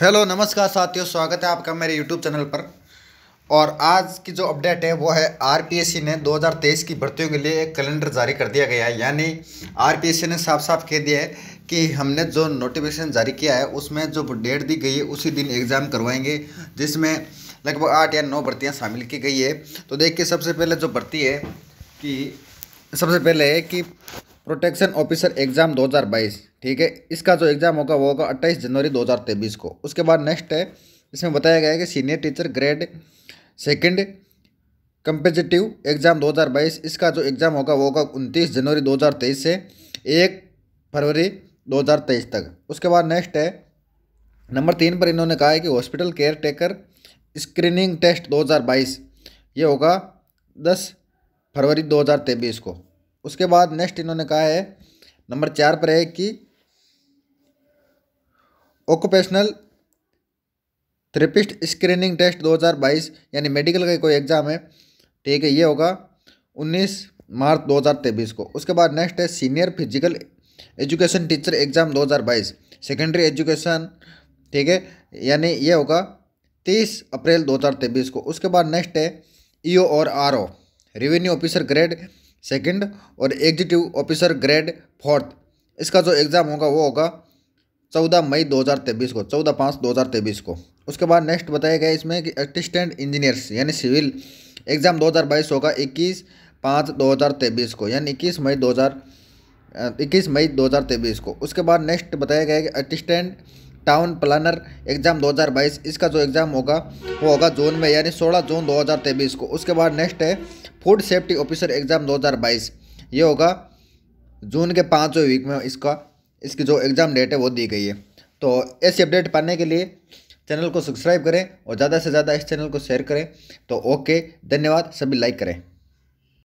hello नमस्कार साथियों स्वागत है आपका मेरे यूट्यूब चैनल पर और आज की जो अपडेट है वो है आरपीएससी ने 2023 की भर्तियों के लिए एक कैलेंडर जारी कर दिया गया है यानी आरपीएससी ने साफ साफ कह दिया है कि हमने जो नोटिफिकेशन जारी किया है उसमें जो डेट दी गई है उसी दिन एग्ज़ाम करवाएंगे जिसमें लगभग आठ या नौ भर्तियाँ शामिल की गई है तो देखिए सबसे पहले जो भर्ती है कि सबसे पहले है कि प्रोटेक्शन ऑफिसर एग्ज़ाम 2022 ठीक है इसका जो एग्ज़ाम होगा वो होगा 28 जनवरी 2023 को उसके बाद नेक्स्ट है इसमें बताया गया है कि senior teacher grade second competitive exam 2022 इसका जो एग्ज़ाम होगा वो होगा उनतीस जनवरी 2023 से एक फरवरी 2023 तक उसके बाद नेक्स्ट है नंबर तीन पर इन्होंने कहा है कि hospital caretaker screening test दो ये होगा दस फरवरी दो को उसके बाद नेक्स्ट इन्होंने कहा है नंबर चार पर है कि ऑक्यूपेशनल थेरेपिस्ट स्क्रीनिंग टेस्ट 2022 यानी मेडिकल का कोई एग्ज़ाम है ठीक है ये होगा 19 मार्च 2023 को उसके बाद नेक्स्ट है senior physical education teacher exam 2022 secondary education ठीक है यानी ये होगा 30 अप्रैल 2023 को उसके बाद नेक्स्ट है ईओ और RO revenue officer grade second और एग्जीक्यूटिव ऑफिसर ग्रेड फोर्थ इसका जो एग्ज़ाम होगा वो होगा चौदह मई तेईस को चौदह पाँच तेईस को उसके बाद नेक्स्ट बताया गया इसमें कि असिस्टेंट इंजीनियर्स यानी सिविल एग्ज़ाम 2022 होगा 21 पाँच 2023 को यानी 21 मई हज़ार इक्कीस मई 2023 को उसके बाद नेक्स्ट बताया गया कि असिस्टेंट टाउन प्लानर एग्जाम 2022 इसका जो एग्ज़ाम होगा वो होगा जून में यानी 16 जून 2023 को उसके बाद नेक्स्ट है फूड सेफ्टी ऑफिसर एग्ज़ाम 2022 ये होगा जून के पाँचवें वीक में इसका इसकी जो एग्ज़ाम डेट है वो दी गई है तो ऐसी अपडेट पाने के लिए चैनल को सब्सक्राइब करें और ज़्यादा से ज़्यादा इस चैनल को शेयर करें तो ओके धन्यवाद सभी लाइक करें